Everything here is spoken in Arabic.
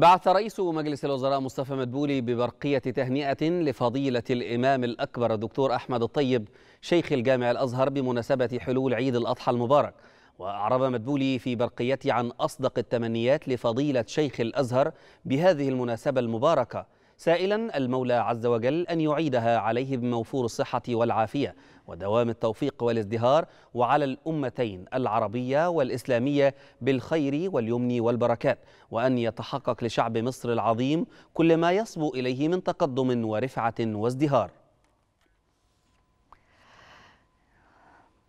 بعث رئيس مجلس الوزراء مصطفى مدبولي ببرقية تهنئة لفضيلة الإمام الأكبر الدكتور أحمد الطيب شيخ الجامع الأزهر بمناسبة حلول عيد الأضحى المبارك وأعرب مدبولي في برقيته عن أصدق التمنيات لفضيلة شيخ الأزهر بهذه المناسبة المباركة سائلا المولى عز وجل أن يعيدها عليه بموفور الصحة والعافية ودوام التوفيق والازدهار وعلى الأمتين العربية والإسلامية بالخير واليمن والبركات وأن يتحقق لشعب مصر العظيم كل ما يصبو إليه من تقدم ورفعة وازدهار